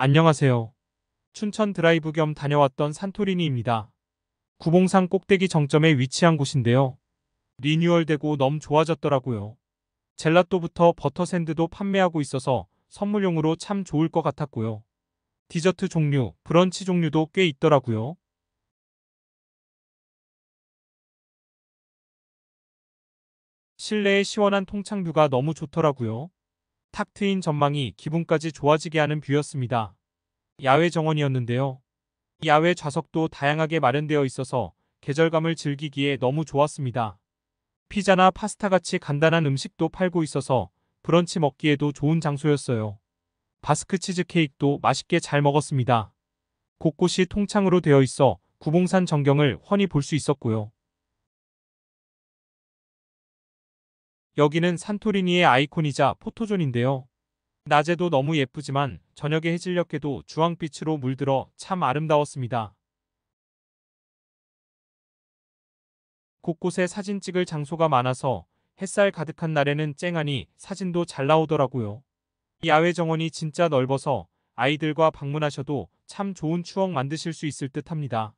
안녕하세요. 춘천 드라이브 겸 다녀왔던 산토리니입니다. 구봉산 꼭대기 정점에 위치한 곳인데요. 리뉴얼되고 너무 좋아졌더라고요. 젤라또부터 버터샌드도 판매하고 있어서 선물용으로 참 좋을 것 같았고요. 디저트 종류, 브런치 종류도 꽤 있더라고요. 실내의 시원한 통창뷰가 너무 좋더라고요. 탁 트인 전망이 기분까지 좋아지게 하는 뷰였습니다. 야외 정원이었는데요. 야외 좌석도 다양하게 마련되어 있어서 계절감을 즐기기에 너무 좋았습니다. 피자나 파스타같이 간단한 음식도 팔고 있어서 브런치 먹기에도 좋은 장소였어요. 바스크 치즈케이크도 맛있게 잘 먹었습니다. 곳곳이 통창으로 되어 있어 구봉산 전경을 훤히 볼 수 있었고요. 여기는 산토리니의 아이콘이자 포토존인데요. 낮에도 너무 예쁘지만 저녁에 해질녘에도 주황빛으로 물들어 참 아름다웠습니다. 곳곳에 사진 찍을 장소가 많아서 햇살 가득한 날에는 쨍하니 사진도 잘 나오더라고요. 야외 정원이 진짜 넓어서 아이들과 방문하셔도 참 좋은 추억 만드실 수 있을 듯 합니다.